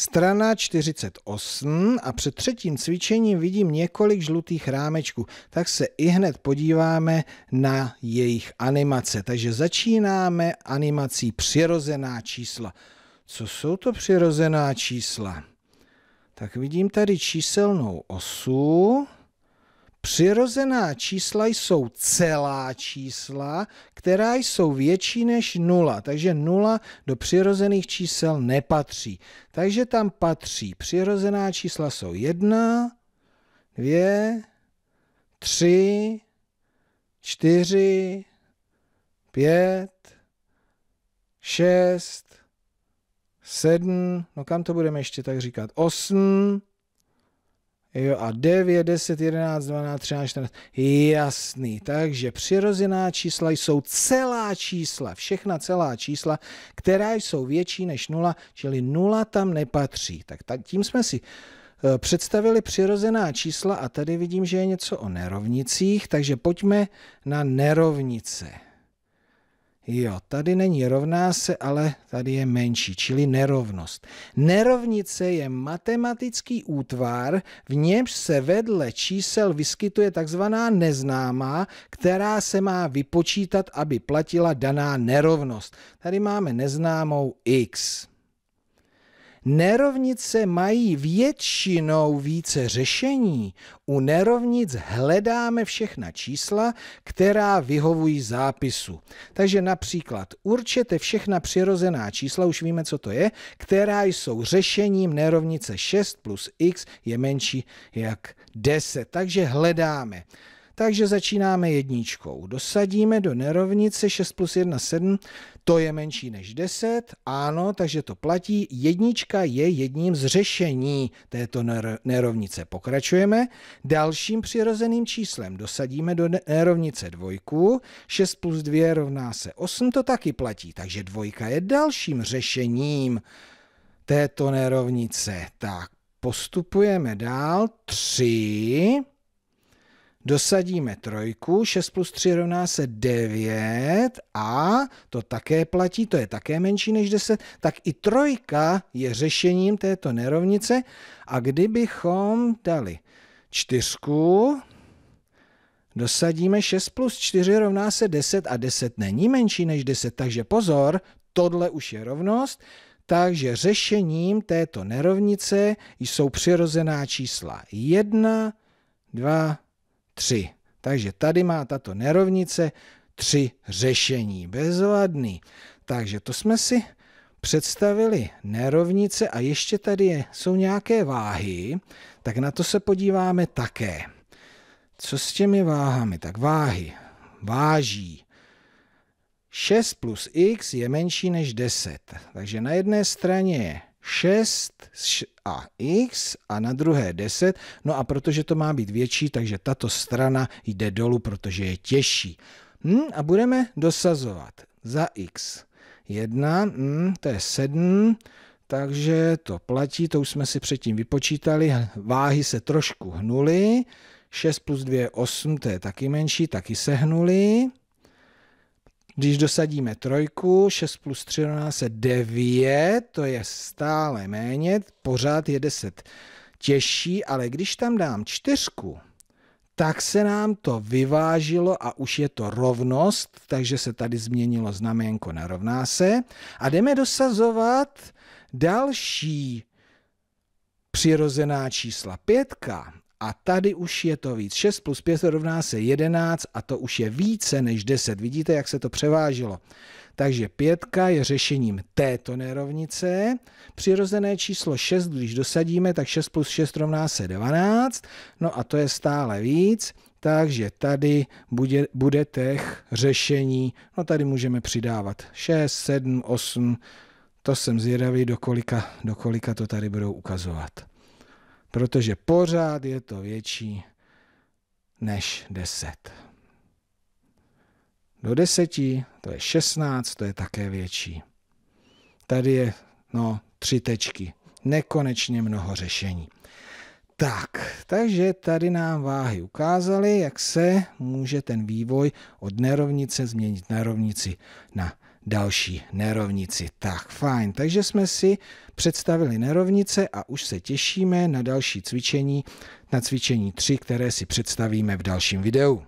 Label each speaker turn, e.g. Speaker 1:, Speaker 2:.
Speaker 1: Strana 48 a před třetím cvičením vidím několik žlutých rámečků, tak se i hned podíváme na jejich animace. Takže začínáme animací přirozená čísla. Co jsou to přirozená čísla? Tak vidím tady číselnou osu, Přirozená čísla jsou celá čísla, která jsou větší než nula, takže nula do přirozených čísel nepatří. Takže tam patří. Přirozená čísla jsou jedna, dvě, tři, čtyři, pět, šest, sedm, no kam to budeme ještě tak říkat, osm, Jo, a 9, 10, 11, 12, 13, 14. Jasný. Takže přirozená čísla jsou celá čísla, všechna celá čísla, která jsou větší než 0, čili 0 tam nepatří. Tak, tak tím jsme si eh, představili přirozená čísla a tady vidím, že je něco o nerovnicích, takže pojďme na nerovnice. Jo, tady není rovná se, ale tady je menší, čili nerovnost. Nerovnice je matematický útvar, v němž se vedle čísel vyskytuje takzvaná neznámá, která se má vypočítat, aby platila daná nerovnost. Tady máme neznámou x. Nerovnice mají většinou více řešení. U nerovnic hledáme všechna čísla, která vyhovují zápisu. Takže například určete všechna přirozená čísla, už víme, co to je, která jsou řešením nerovnice 6 plus x je menší jak 10. Takže hledáme. Takže začínáme jedničkou. Dosadíme do nerovnice 6 plus 1, 7. To je menší než 10. Ano, takže to platí. Jednička je jedním z řešení této nerovnice. Pokračujeme. Dalším přirozeným číslem dosadíme do nerovnice dvojku. 6 plus 2 rovná se 8. To taky platí. Takže dvojka je dalším řešením této nerovnice. Tak, postupujeme dál. 3 dosadíme trojku, 6 plus 3 rovná se 9 a to také platí, to je také menší než 10, tak i trojka je řešením této nerovnice a kdybychom dali čtyřku, dosadíme 6 plus 4 rovná se 10 a 10 není menší než 10, takže pozor, tohle už je rovnost, takže řešením této nerovnice jsou přirozená čísla 1, 2, 3. 3. Takže tady má tato nerovnice tři řešení. Bezvadný. Takže to jsme si představili nerovnice a ještě tady je, jsou nějaké váhy, tak na to se podíváme také. Co s těmi váhami? Tak váhy. Váží. 6 plus x je menší než 10. Takže na jedné straně je 6 a x a na druhé 10. No a protože to má být větší, takže tato strana jde dolů, protože je těžší. Hmm, a budeme dosazovat za x 1, hmm, to je 7, takže to platí, to už jsme si předtím vypočítali, váhy se trošku hnuly, 6 plus 2 je 8, to je taky menší, taky se hnuly. Když dosadíme trojku, 6 plus 3 rovná se 9, to je stále méně, pořád je 10 těžší, ale když tam dám čtyřku, tak se nám to vyvážilo a už je to rovnost, takže se tady změnilo znaménko na rovná se. A jdeme dosazovat další přirozená čísla pětka a tady už je to víc. 6 plus 5 rovná se 11 a to už je více než 10. Vidíte, jak se to převážilo. Takže pětka je řešením této nerovnice. Přirozené číslo 6, když dosadíme, tak 6 plus 6 rovná se 12. No a to je stále víc. Takže tady bude, bude těch řešení, no tady můžeme přidávat 6, 7, 8, to jsem zvědavý, do kolika, do kolika to tady budou ukazovat protože pořád je to větší než 10. Do 10 to je 16, to je také větší. Tady je, no, tři tečky. Nekonečně mnoho řešení. Tak, takže tady nám váhy ukázaly, jak se může ten vývoj od nerovnice změnit na rovnici na další nerovnici. Tak, fajn. Takže jsme si představili nerovnice a už se těšíme na další cvičení, na cvičení 3, které si představíme v dalším videu.